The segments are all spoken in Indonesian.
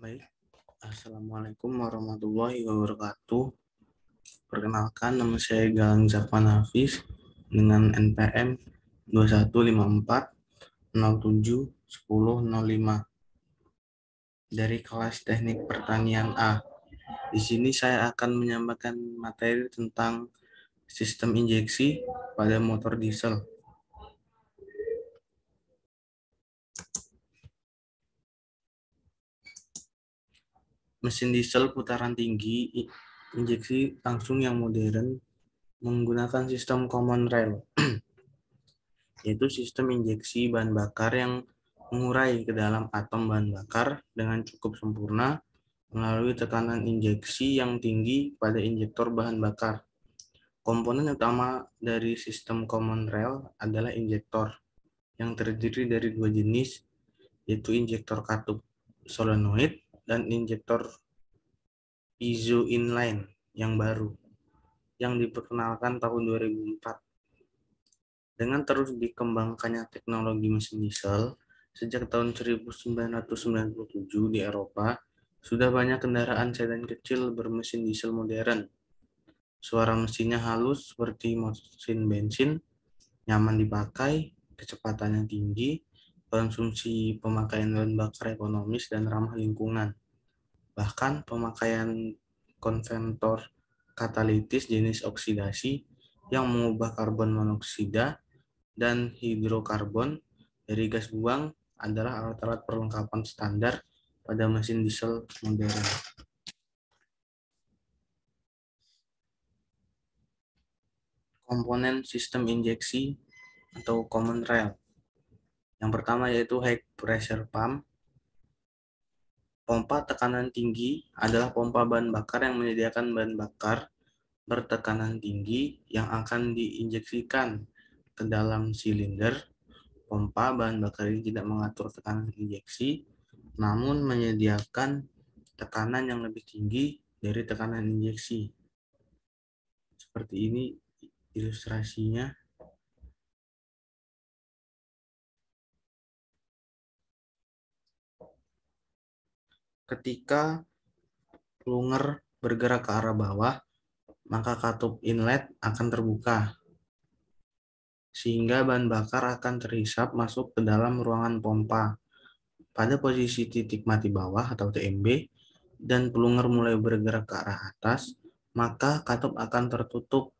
Baik, Assalamualaikum warahmatullahi wabarakatuh. Perkenalkan, nama saya Galang Zapan Hafiz dengan NPM 2154 07 1005 dari kelas Teknik Pertanian A. Di sini saya akan menyampaikan materi tentang sistem injeksi pada motor diesel. mesin diesel putaran tinggi injeksi langsung yang modern menggunakan sistem common rail yaitu sistem injeksi bahan bakar yang mengurai ke dalam atom bahan bakar dengan cukup sempurna melalui tekanan injeksi yang tinggi pada injektor bahan bakar. Komponen utama dari sistem common rail adalah injektor yang terdiri dari dua jenis yaitu injektor katup solenoid dan injektor Izu Inline yang baru yang diperkenalkan tahun 2004. Dengan terus dikembangkannya teknologi mesin diesel, sejak tahun 1997 di Eropa, sudah banyak kendaraan sedan kecil bermesin diesel modern. Suara mesinnya halus seperti mesin bensin, nyaman dipakai, kecepatannya tinggi, konsumsi pemakaian bahan bakar ekonomis dan ramah lingkungan. Bahkan pemakaian konventor katalitis jenis oksidasi yang mengubah karbon monoksida dan hidrokarbon dari gas buang adalah alat-alat perlengkapan standar pada mesin diesel modern. Komponen sistem injeksi atau common rail. Yang pertama yaitu high pressure pump Pompa tekanan tinggi adalah pompa bahan bakar yang menyediakan bahan bakar bertekanan tinggi yang akan diinjeksikan ke dalam silinder. Pompa bahan bakar ini tidak mengatur tekanan injeksi, namun menyediakan tekanan yang lebih tinggi dari tekanan injeksi. Seperti ini ilustrasinya. ketika lunger bergerak ke arah bawah, maka katup inlet akan terbuka. Sehingga bahan bakar akan terhisap masuk ke dalam ruangan pompa. Pada posisi titik mati bawah atau TMB, dan pelunger mulai bergerak ke arah atas, maka katup akan tertutup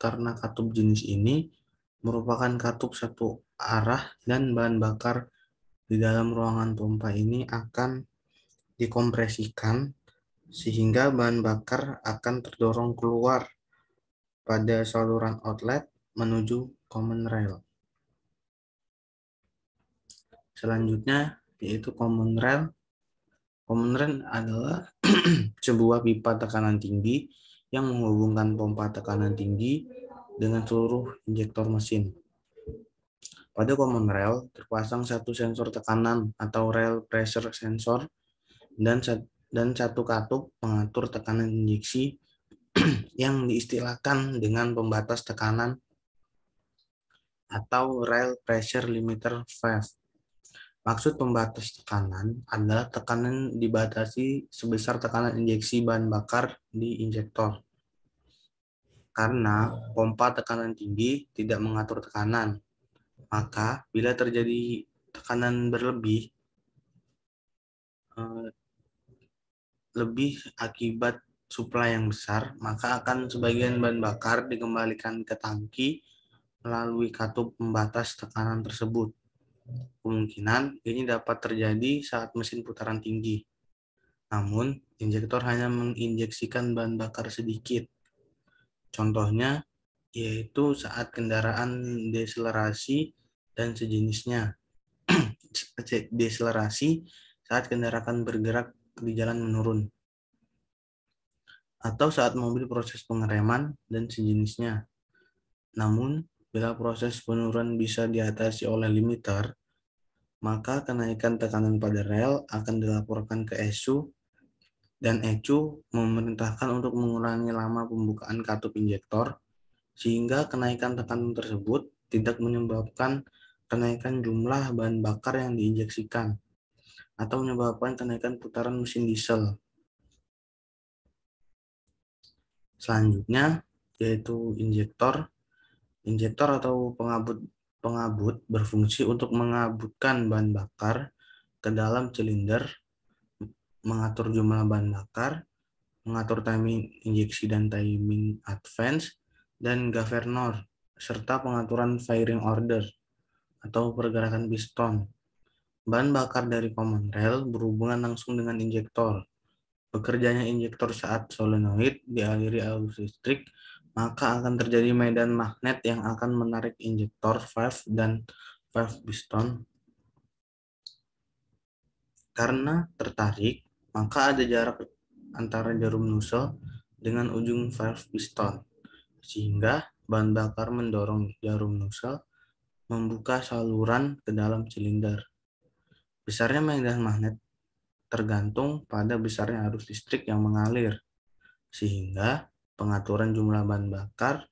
karena katup jenis ini merupakan katup satu arah dan bahan bakar di dalam ruangan pompa ini akan dikompresikan sehingga bahan bakar akan terdorong keluar pada saluran outlet menuju common rail. Selanjutnya yaitu common rail. Common rail adalah sebuah pipa tekanan tinggi yang menghubungkan pompa tekanan tinggi dengan seluruh injektor mesin. Pada common rail terpasang satu sensor tekanan atau rail pressure sensor dan dan satu katup pengatur tekanan injeksi yang diistilahkan dengan pembatas tekanan atau rail pressure limiter valve. Maksud pembatas tekanan adalah tekanan dibatasi sebesar tekanan injeksi bahan bakar di injektor. Karena pompa tekanan tinggi tidak mengatur tekanan, maka bila terjadi tekanan berlebih, lebih akibat suplai yang besar, maka akan sebagian bahan bakar dikembalikan ke tangki melalui katup pembatas tekanan tersebut. Kemungkinan ini dapat terjadi saat mesin putaran tinggi. Namun, injektor hanya menginjeksikan bahan bakar sedikit. Contohnya, yaitu saat kendaraan deselerasi dan sejenisnya. deselerasi saat kendaraan bergerak di jalan menurun atau saat mobil proses pengereman dan sejenisnya. Namun, bila proses penurunan bisa diatasi oleh limiter, maka kenaikan tekanan pada rel akan dilaporkan ke ESU dan ECU memerintahkan untuk mengurangi lama pembukaan katup injektor sehingga kenaikan tekanan tersebut tidak menyebabkan kenaikan jumlah bahan bakar yang diinjeksikan atau menyebabkan kenaikan putaran mesin diesel. Selanjutnya yaitu injektor. Injektor atau pengabut pengabut berfungsi untuk mengabutkan bahan bakar ke dalam silinder, mengatur jumlah bahan bakar, mengatur timing injeksi dan timing advance, dan governor, serta pengaturan firing order atau pergerakan piston. Bahan bakar dari common rail berhubungan langsung dengan injektor. Bekerjanya injektor saat solenoid dialiri arus listrik, maka akan terjadi medan magnet yang akan menarik injektor valve dan valve piston. Karena tertarik, maka ada jarak antara jarum nusel dengan ujung valve piston, sehingga bahan bakar mendorong jarum nusel membuka saluran ke dalam silinder. Besarnya medan magnet tergantung pada besarnya arus listrik yang mengalir, sehingga pengaturan jumlah bahan bakar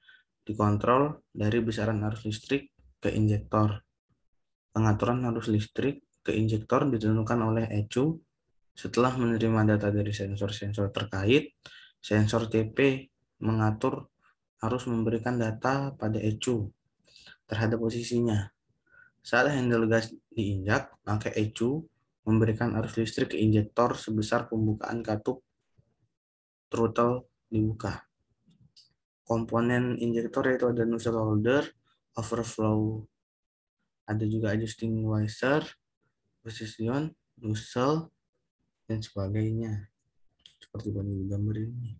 dikontrol dari besaran arus listrik ke injektor. Pengaturan arus listrik ke injektor ditentukan oleh ECU setelah menerima data dari sensor-sensor terkait. Sensor TP mengatur arus memberikan data pada ECU terhadap posisinya saat handle gas diinjak, pakai ECU memberikan arus listrik ke injektor sebesar pembukaan katup throttle dibuka. Komponen injektor yaitu ada nozzle holder, overflow, ada juga adjusting washer, position, nozzle, dan sebagainya. Seperti pada gambar ini.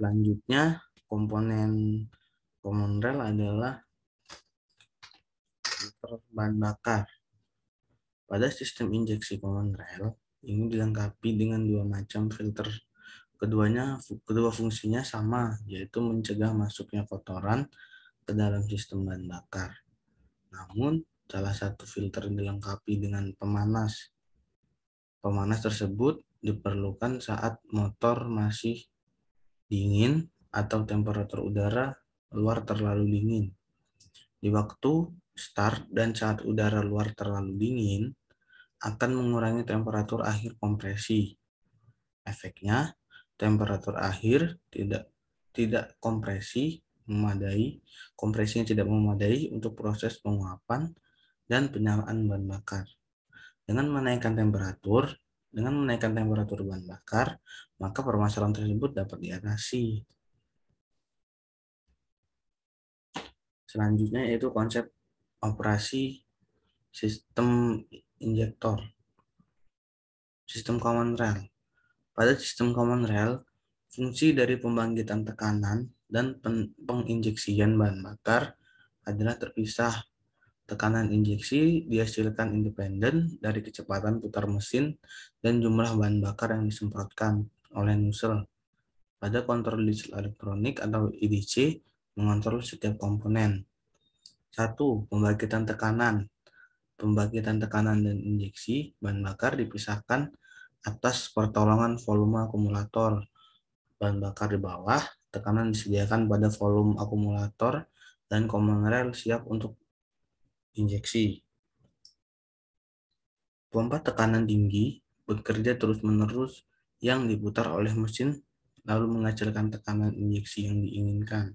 Selanjutnya, komponen common adalah per bahan bakar. Pada sistem injeksi common rail, ini dilengkapi dengan dua macam filter. Keduanya kedua fungsinya sama, yaitu mencegah masuknya kotoran ke dalam sistem bahan bakar. Namun, salah satu filter dilengkapi dengan pemanas. Pemanas tersebut diperlukan saat motor masih dingin atau temperatur udara luar terlalu dingin. Di waktu start dan saat udara luar terlalu dingin akan mengurangi temperatur akhir kompresi. Efeknya, temperatur akhir tidak tidak kompresi memadai, kompresinya tidak memadai untuk proses penguapan dan penyalaan bahan bakar. Dengan menaikkan temperatur, dengan menaikkan temperatur bahan bakar, maka permasalahan tersebut dapat diatasi. Selanjutnya yaitu konsep operasi sistem injektor. Sistem common rail. Pada sistem common rail, fungsi dari pembangkitan tekanan dan penginjeksian bahan bakar adalah terpisah. Tekanan injeksi dihasilkan independen dari kecepatan putar mesin dan jumlah bahan bakar yang disemprotkan oleh nozzle. Pada kontrol diesel elektronik atau EDC, mengontrol setiap komponen. Satu, pembangkitan tekanan. Pembangkitan tekanan dan injeksi bahan bakar dipisahkan atas pertolongan volume akumulator. Bahan bakar di bawah, tekanan disediakan pada volume akumulator dan common rail siap untuk injeksi. Pompa tekanan tinggi bekerja terus-menerus yang diputar oleh mesin lalu menghasilkan tekanan injeksi yang diinginkan.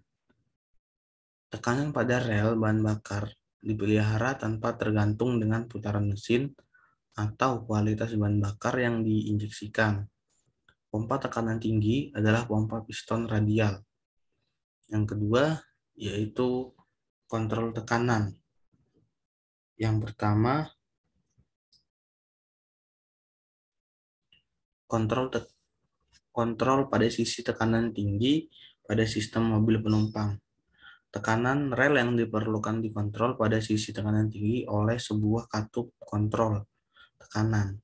Tekanan pada rel bahan bakar dipelihara tanpa tergantung dengan putaran mesin atau kualitas bahan bakar yang diinjeksikan. Pompa tekanan tinggi adalah pompa piston radial. Yang kedua yaitu kontrol tekanan. Yang pertama kontrol kontrol pada sisi tekanan tinggi pada sistem mobil penumpang. Tekanan rel yang diperlukan dikontrol pada sisi tekanan tinggi oleh sebuah katup kontrol tekanan.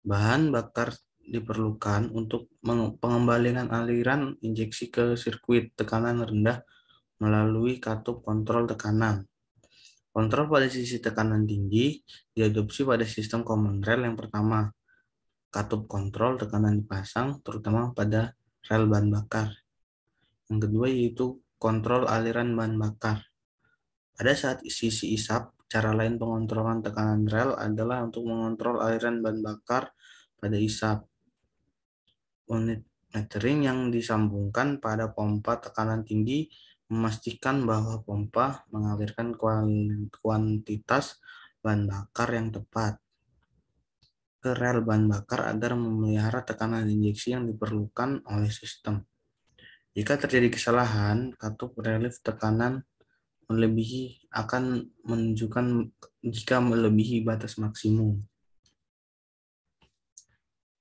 Bahan bakar diperlukan untuk pengembalian aliran injeksi ke sirkuit tekanan rendah melalui katup kontrol tekanan. Kontrol pada sisi tekanan tinggi diadopsi pada sistem common rail yang pertama. Katup kontrol tekanan dipasang terutama pada rel bahan bakar. Yang kedua yaitu kontrol aliran bahan bakar. Pada saat sisi isap, cara lain pengontrolan tekanan rel adalah untuk mengontrol aliran bahan bakar pada isap. Unit metering yang disambungkan pada pompa tekanan tinggi memastikan bahwa pompa mengalirkan kuantitas bahan bakar yang tepat ke rel bahan bakar agar memelihara tekanan injeksi yang diperlukan oleh sistem. Jika terjadi kesalahan, katup relief tekanan melebihi akan menunjukkan jika melebihi batas maksimum.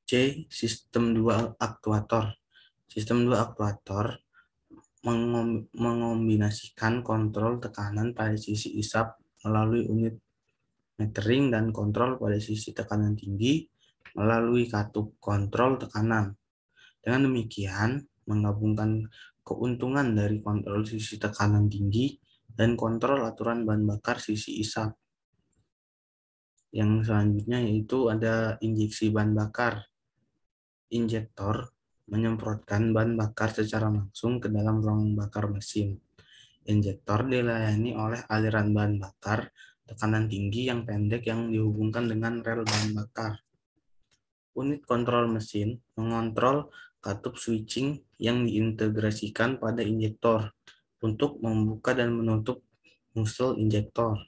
C. Sistem dua aktuator. Sistem dua aktuator mengombinasikan kontrol tekanan pada sisi isap melalui unit metering dan kontrol pada sisi tekanan tinggi melalui katup kontrol tekanan. Dengan demikian, menggabungkan keuntungan dari kontrol sisi tekanan tinggi dan kontrol aturan bahan bakar sisi isap. Yang selanjutnya yaitu ada injeksi bahan bakar. Injektor menyemprotkan bahan bakar secara langsung ke dalam ruang bakar mesin. Injektor dilayani oleh aliran bahan bakar tekanan tinggi yang pendek yang dihubungkan dengan rel bahan bakar. Unit kontrol mesin mengontrol katup switching yang diintegrasikan pada injektor untuk membuka dan menutup muscle injektor.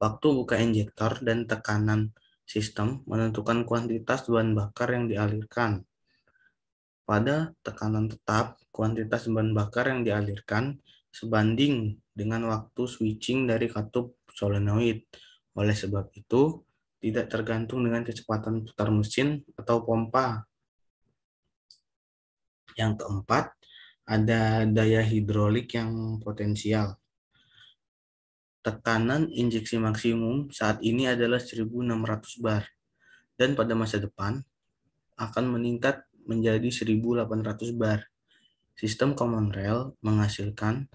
Waktu buka injektor dan tekanan sistem menentukan kuantitas bahan bakar yang dialirkan. Pada tekanan tetap, kuantitas bahan bakar yang dialirkan sebanding dengan waktu switching dari katup solenoid. Oleh sebab itu, tidak tergantung dengan kecepatan putar mesin atau pompa yang keempat, ada daya hidrolik yang potensial. Tekanan injeksi maksimum saat ini adalah 1.600 bar dan pada masa depan akan meningkat menjadi 1.800 bar. Sistem common rail menghasilkan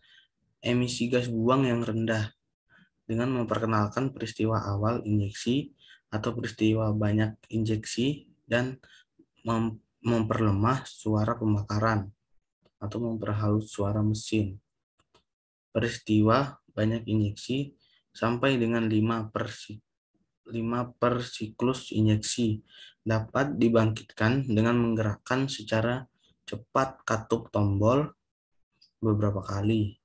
emisi gas buang yang rendah dengan memperkenalkan peristiwa awal injeksi atau peristiwa banyak injeksi dan mem memperlemah suara pembakaran atau memperhalus suara mesin. Peristiwa banyak injeksi sampai dengan 5 per, 5 per siklus injeksi dapat dibangkitkan dengan menggerakkan secara cepat katup tombol beberapa kali.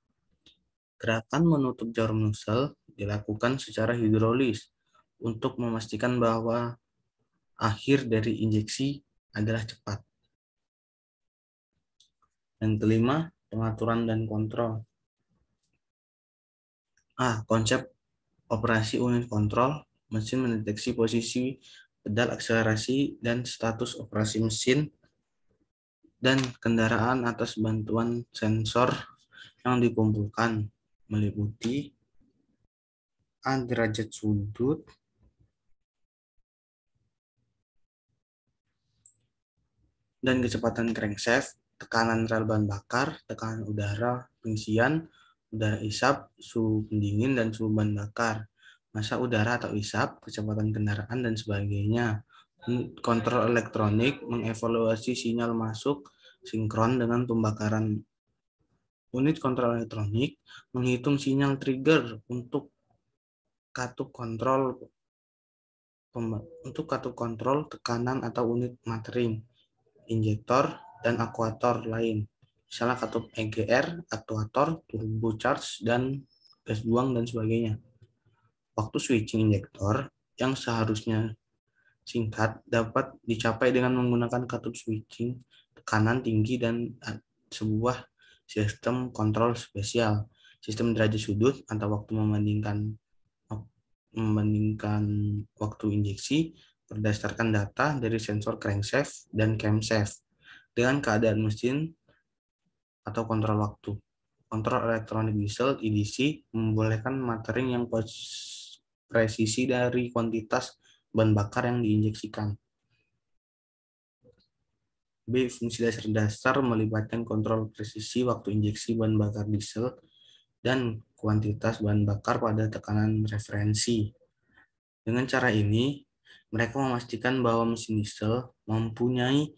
Gerakan menutup jarum nusel dilakukan secara hidrolis untuk memastikan bahwa akhir dari injeksi adalah cepat. Yang kelima, pengaturan dan kontrol. A. Konsep operasi unit kontrol. Mesin mendeteksi posisi pedal akselerasi dan status operasi mesin dan kendaraan atas bantuan sensor yang dikumpulkan meliputi A. derajat sudut dan kecepatan crankshaft, tekanan rel bahan bakar, tekanan udara pengisian, udara isap, suhu pendingin, dan suhu bahan bakar, masa udara atau isap, kecepatan kendaraan, dan sebagainya. Kontrol elektronik mengevaluasi sinyal masuk sinkron dengan pembakaran. Unit kontrol elektronik menghitung sinyal trigger untuk katup kontrol untuk katup kontrol tekanan atau unit matering injektor, dan akuator lain. Misalnya katup EGR, aktuator, turbocharge, dan gas buang, dan sebagainya. Waktu switching injektor yang seharusnya singkat dapat dicapai dengan menggunakan katup switching tekanan tinggi dan sebuah sistem kontrol spesial, sistem derajat sudut atau waktu membandingkan membandingkan waktu injeksi berdasarkan data dari sensor crankshaft dan camshaft dengan keadaan mesin atau kontrol waktu. Kontrol elektronik diesel EDC membolehkan matering yang presisi dari kuantitas bahan bakar yang diinjeksikan. B. Fungsi dasar dasar melibatkan kontrol presisi waktu injeksi bahan bakar diesel dan kuantitas bahan bakar pada tekanan referensi. Dengan cara ini, mereka memastikan bahwa mesin diesel mempunyai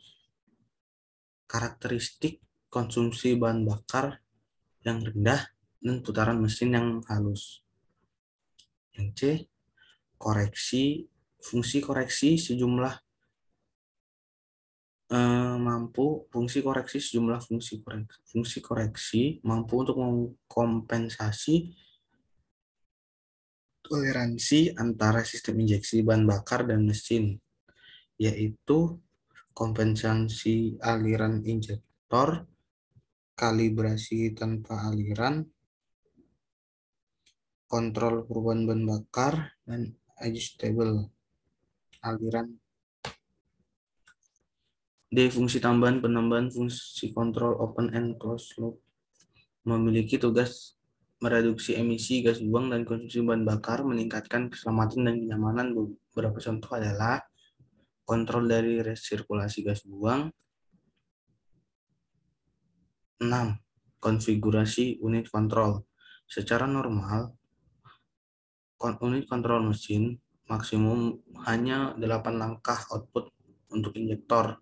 karakteristik konsumsi bahan bakar yang rendah dan putaran mesin yang halus. Yang C, koreksi fungsi koreksi sejumlah eh, mampu fungsi koreksi sejumlah fungsi koreksi, fungsi koreksi mampu untuk mengkompensasi toleransi antara sistem injeksi bahan bakar dan mesin, yaitu kompensasi aliran injektor, kalibrasi tanpa aliran, kontrol perubahan bahan bakar, dan adjustable aliran. D. Fungsi tambahan penambahan fungsi kontrol open and close loop memiliki tugas mereduksi emisi gas buang dan konsumsi bahan bakar, meningkatkan keselamatan dan kenyamanan. Beberapa contoh adalah kontrol dari resirkulasi gas buang. 6. Konfigurasi unit kontrol. Secara normal, unit kontrol mesin maksimum hanya 8 langkah output untuk injektor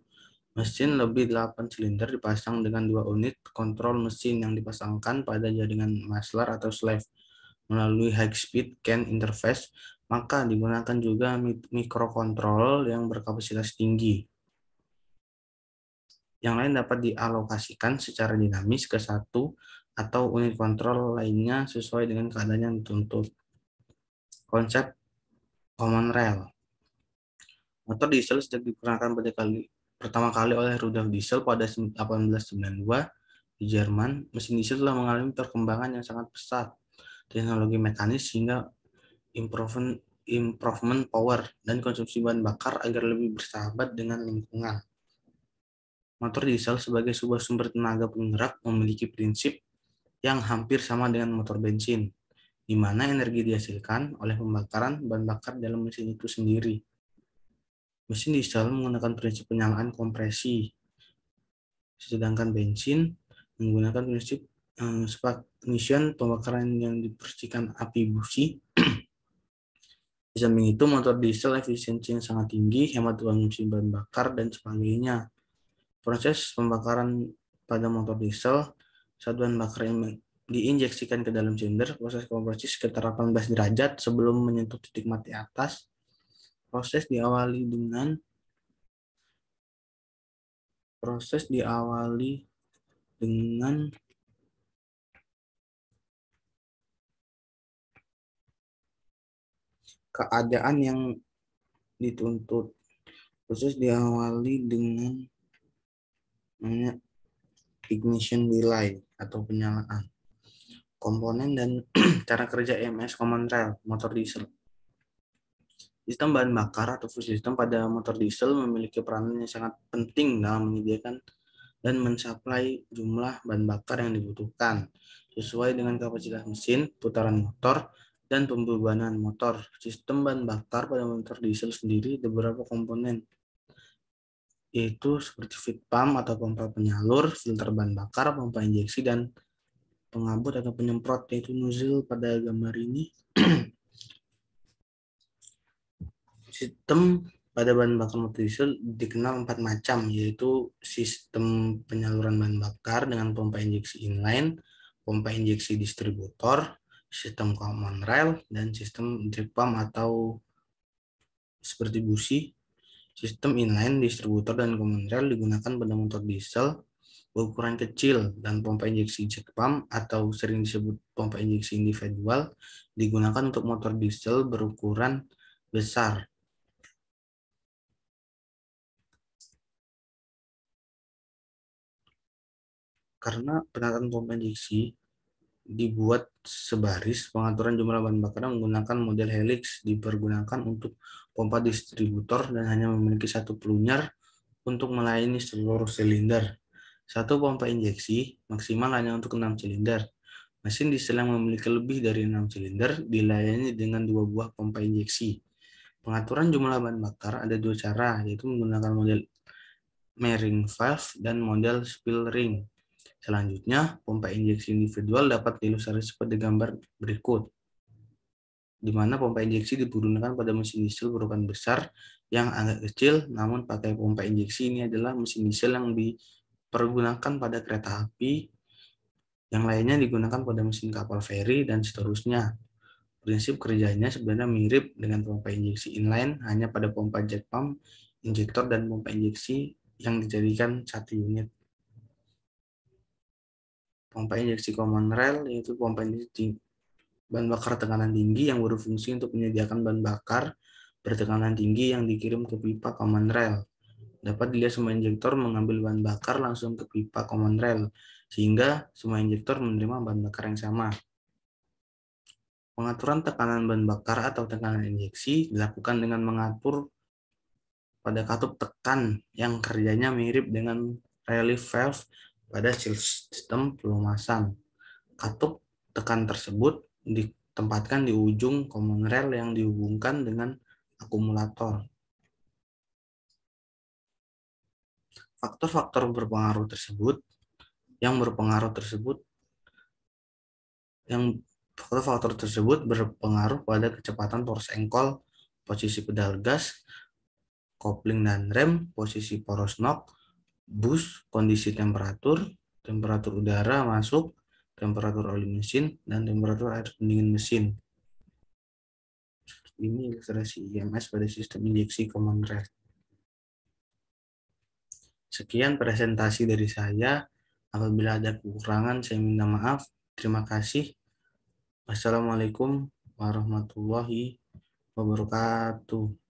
Mesin lebih 8 silinder dipasang dengan dua unit kontrol mesin yang dipasangkan pada jaringan masler atau slave melalui high-speed CAN interface, maka digunakan juga mikrokontrol yang berkapasitas tinggi. Yang lain dapat dialokasikan secara dinamis ke satu atau unit kontrol lainnya sesuai dengan keadaan yang dituntut. Konsep Common Rail Motor diesel sejak digunakan pada kali pertama kali oleh Rudolf Diesel pada 1892 di Jerman, mesin diesel telah mengalami perkembangan yang sangat pesat teknologi mekanis sehingga improvement improvement power dan konsumsi bahan bakar agar lebih bersahabat dengan lingkungan. Motor diesel sebagai sebuah sumber tenaga penggerak memiliki prinsip yang hampir sama dengan motor bensin, di mana energi dihasilkan oleh pembakaran bahan bakar dalam mesin itu sendiri. Mesin diesel menggunakan prinsip penyalaan kompresi, sedangkan bensin menggunakan prinsip um, eh, ignition pembakaran yang dipercikan api busi. Di samping itu, motor diesel efisiensi yang sangat tinggi, hemat uang mesin bahan bakar, dan sebagainya. Proses pembakaran pada motor diesel, saat bahan bakar yang diinjeksikan ke dalam silinder, proses kompresi sekitar 18 derajat sebelum menyentuh titik mati atas, proses diawali dengan proses diawali dengan keadaan yang dituntut proses diawali dengan namanya ignition delay atau penyalaan komponen dan cara kerja e MS common rail motor diesel Sistem bahan bakar atau fuel system pada motor diesel memiliki peranan yang sangat penting dalam menyediakan dan mensuplai jumlah bahan bakar yang dibutuhkan sesuai dengan kapasitas mesin, putaran motor, dan pembebanan motor. Sistem bahan bakar pada motor diesel sendiri ada beberapa komponen, yaitu seperti feed pump atau pompa penyalur, filter bahan bakar, pompa injeksi, dan pengabut atau penyemprot, yaitu nozzle pada gambar ini. Sistem pada bahan bakar motor diesel dikenal empat macam, yaitu sistem penyaluran bahan bakar dengan pompa injeksi inline, pompa injeksi distributor, sistem common rail, dan sistem drip pump atau seperti busi. Sistem inline, distributor, dan common rail digunakan pada motor diesel berukuran kecil dan pompa injeksi jet pump atau sering disebut pompa injeksi individual digunakan untuk motor diesel berukuran besar karena pompa kompetisi dibuat sebaris pengaturan jumlah bahan bakar menggunakan model helix dipergunakan untuk pompa distributor dan hanya memiliki satu pelunyar untuk melayani seluruh silinder. Satu pompa injeksi maksimal hanya untuk enam silinder. Mesin yang memiliki lebih dari enam silinder dilayani dengan dua buah pompa injeksi. Pengaturan jumlah bahan bakar ada dua cara, yaitu menggunakan model Mering valve dan model spill ring. Selanjutnya, pompa injeksi individual dapat diilustrasi seperti gambar berikut, di mana pompa injeksi digunakan pada mesin diesel berukuran besar yang agak kecil, namun pakai pompa injeksi ini adalah mesin diesel yang dipergunakan pada kereta api, yang lainnya digunakan pada mesin kapal feri, dan seterusnya. Prinsip kerjanya sebenarnya mirip dengan pompa injeksi inline, hanya pada pompa jet pump, injektor, dan pompa injeksi yang dijadikan satu unit pompa injeksi common rail yaitu pompa injeksi bahan bakar tekanan tinggi yang berfungsi untuk menyediakan bahan bakar bertekanan tinggi yang dikirim ke pipa common rail. Dapat dilihat semua injektor mengambil bahan bakar langsung ke pipa common rail, sehingga semua injektor menerima bahan bakar yang sama. Pengaturan tekanan bahan bakar atau tekanan injeksi dilakukan dengan mengatur pada katup tekan yang kerjanya mirip dengan relief valve pada sistem pelumasan. Katup tekan tersebut ditempatkan di ujung common rail yang dihubungkan dengan akumulator. Faktor-faktor berpengaruh tersebut yang berpengaruh tersebut yang faktor-faktor tersebut berpengaruh pada kecepatan poros engkol, posisi pedal gas, kopling dan rem, posisi poros knock bus, kondisi temperatur, temperatur udara masuk, temperatur oli mesin, dan temperatur air pendingin mesin. Ini ilustrasi IMS pada sistem injeksi common rail. Sekian presentasi dari saya. Apabila ada kekurangan, saya minta maaf. Terima kasih. Wassalamualaikum warahmatullahi wabarakatuh.